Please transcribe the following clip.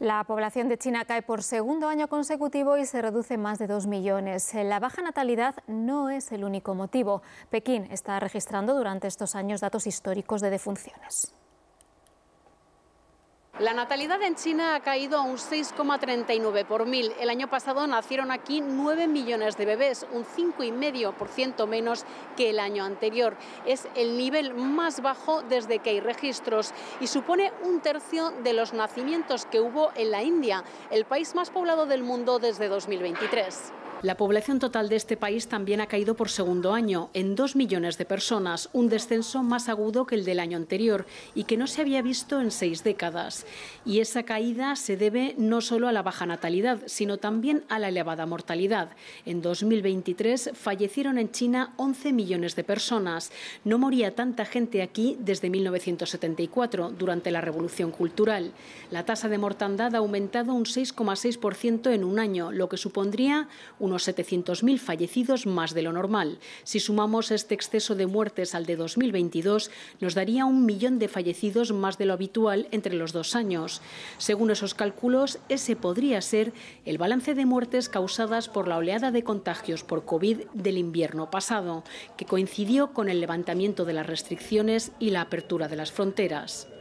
La población de China cae por segundo año consecutivo y se reduce más de dos millones. La baja natalidad no es el único motivo. Pekín está registrando durante estos años datos históricos de defunciones. La natalidad en China ha caído a un 6,39 por mil. El año pasado nacieron aquí 9 millones de bebés, un 5,5% menos que el año anterior. Es el nivel más bajo desde que hay registros y supone un tercio de los nacimientos que hubo en la India, el país más poblado del mundo desde 2023. La población total de este país también ha caído por segundo año, en dos millones de personas, un descenso más agudo que el del año anterior y que no se había visto en seis décadas. Y esa caída se debe no solo a la baja natalidad, sino también a la elevada mortalidad. En 2023 fallecieron en China 11 millones de personas. No moría tanta gente aquí desde 1974, durante la Revolución Cultural. La tasa de mortandad ha aumentado un 6,6% en un año, lo que supondría un unos 700.000 fallecidos más de lo normal. Si sumamos este exceso de muertes al de 2022, nos daría un millón de fallecidos más de lo habitual entre los dos años. Según esos cálculos, ese podría ser el balance de muertes causadas por la oleada de contagios por COVID del invierno pasado, que coincidió con el levantamiento de las restricciones y la apertura de las fronteras.